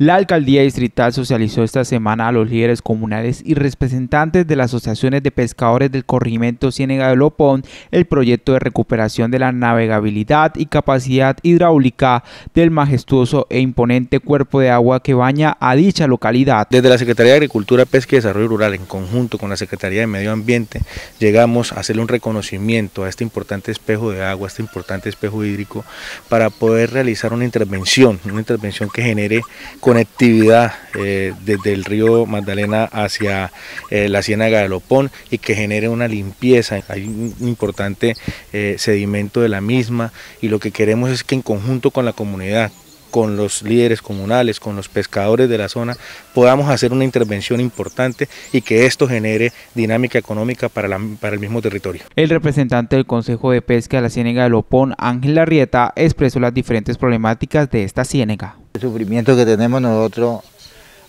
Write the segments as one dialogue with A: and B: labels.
A: La alcaldía distrital socializó esta semana a los líderes comunales y representantes de las asociaciones de pescadores del corregimiento Ciénega de Lopón el proyecto de recuperación de la navegabilidad y capacidad hidráulica del majestuoso e imponente cuerpo de agua que baña a dicha localidad. Desde la Secretaría de Agricultura, Pesca y Desarrollo Rural, en conjunto con
B: la Secretaría de Medio Ambiente, llegamos a hacerle un reconocimiento a este importante espejo de agua, a este importante espejo hídrico, para poder realizar una intervención, una intervención que genere conectividad eh, desde el río Magdalena hacia eh, la ciénaga de Lopón y que genere una limpieza. Hay un importante eh, sedimento de la misma y lo que queremos es que en conjunto con la comunidad con los líderes comunales, con los pescadores de la zona, podamos hacer una intervención importante y que esto genere dinámica económica para, el mismo territorio.
A: El representante del Consejo de Pesca de la Ciénaga de Lopón, Ángel Arrieta, expresó las diferentes problemáticas de esta ciénaga.
C: El sufrimiento que tenemos nosotros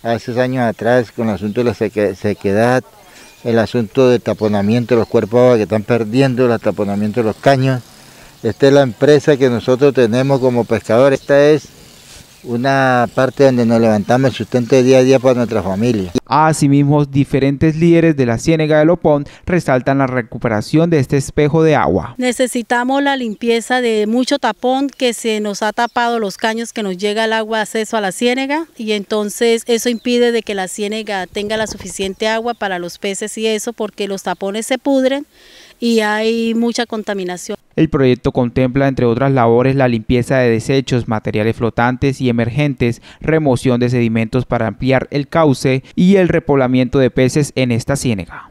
C: hace años atrás con el asunto de la sequedad, el asunto del taponamiento de los cuerpos que están perdiendo, el taponamiento de los caños. Esta es la empresa que nosotros tenemos como pescadores. Esta es una parte donde nos levantamos el sustento día a día para nuestra familia.
A: Asimismo, diferentes líderes de la Ciénega de Lopón resaltan la recuperación de este espejo de agua.
D: Necesitamos la limpieza de mucho tapón que se nos ha tapado los caños que nos llega el agua acceso a la ciénega y entonces eso impide de que la ciénega tenga la suficiente agua para los peces y eso porque los tapones se pudren y hay mucha contaminación.
A: El proyecto contempla, entre otras labores, la limpieza de desechos, materiales flotantes y emergentes, remoción de sedimentos para ampliar el cauce y el repoblamiento de peces en esta ciénega.